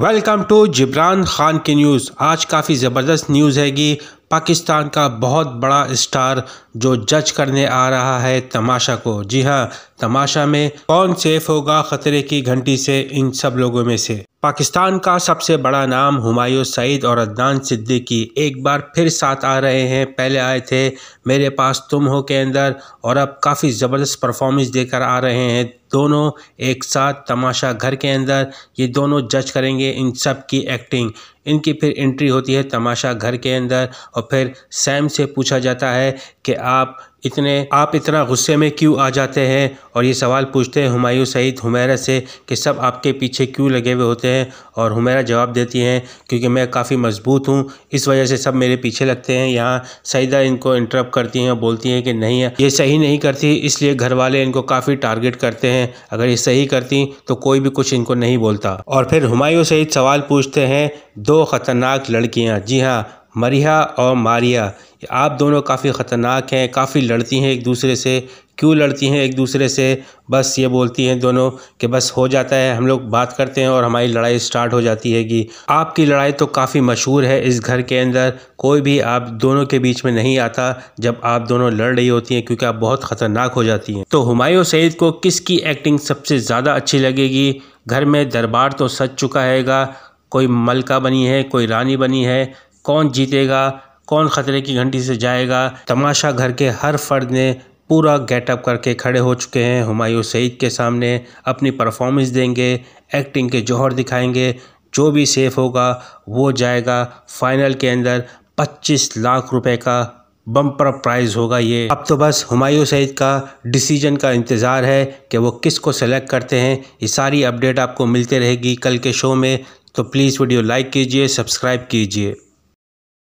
welcome to Jibran Khan की news आज काफ़ी ज़बरदस्त न्यूज़ हैगी पाकिस्तान का बहुत बड़ा स्टार जो जज करने आ रहा है तमाशा को जी हाँ तमाशा में कौन सेफ होगा ख़तरे की घंटी से इन सब लोगों में से पाकिस्तान का सबसे बड़ा नाम हुमायूं सईद और अदनान सिद्दीकी एक बार फिर साथ आ रहे हैं पहले आए थे मेरे पास तुम हो के अंदर और अब काफ़ी ज़बरदस्त परफॉर्मेंस देकर आ रहे हैं दोनों एक साथ तमाशा घर के अंदर ये दोनों जज करेंगे इन सब की एक्टिंग इनकी फिर एंट्री होती है तमाशा घर के अंदर और फिर सैम से पूछा जाता है कि आप इतने आप इतना गुस्से में क्यों आ जाते हैं और ये सवाल पूछते हैं हुमायूं सईद हुमैरा से कि सब आपके पीछे क्यों लगे हुए होते हैं और हुमैरा जवाब देती हैं क्योंकि मैं काफ़ी मजबूत हूँ इस वजह से सब मेरे पीछे लगते हैं यहाँ सईदा इनको इंटरप्ट करती हैं और बोलती हैं कि नहीं ये सही नहीं करती इसलिए घर वाले इनको काफ़ी टारगेट करते हैं हैं अगर ये सही करती तो कोई भी कुछ इनको नहीं बोलता और फिर हुमायूं सहित सवाल पूछते हैं दो खतरनाक लड़कियाँ जी हाँ मरिया और मारिया आप दोनों काफ़ी ख़तरनाक हैं काफ़ी लड़ती हैं एक दूसरे से क्यों लड़ती हैं एक दूसरे से बस ये बोलती हैं दोनों कि बस हो जाता है हम लोग बात करते हैं और हमारी लड़ाई स्टार्ट हो जाती है कि आपकी लड़ाई तो काफ़ी मशहूर है इस घर के अंदर कोई भी आप दोनों के बीच में नहीं आता जब आप दोनों लड़ रही होती हैं क्योंकि आप बहुत ख़तरनाक हो जाती हैं तो हमायूँ सैद को किसकी एक्टिंग सबसे ज़्यादा अच्छी लगेगी घर में दरबार तो सच चुका हैगा कोई मलका बनी है कोई रानी बनी है कौन जीतेगा कौन खतरे की घंटी से जाएगा तमाशा घर के हर फर्द ने पूरा गेटअप करके खड़े हो चुके हैं हमायूँ सईद के सामने अपनी परफॉर्मेंस देंगे एक्टिंग के जौहर दिखाएंगे जो भी सेफ होगा वो जाएगा फाइनल के अंदर 25 लाख रुपए का बम्पर प्राइज़ होगा ये अब तो बस हुमायूं सईद का डिसीजन का इंतज़ार है कि वो किस को सेलेक्ट करते हैं ये सारी अपडेट आपको मिलते रहेगी कल के शो में तो प्लीज़ वीडियो लाइक कीजिए सब्सक्राइब कीजिए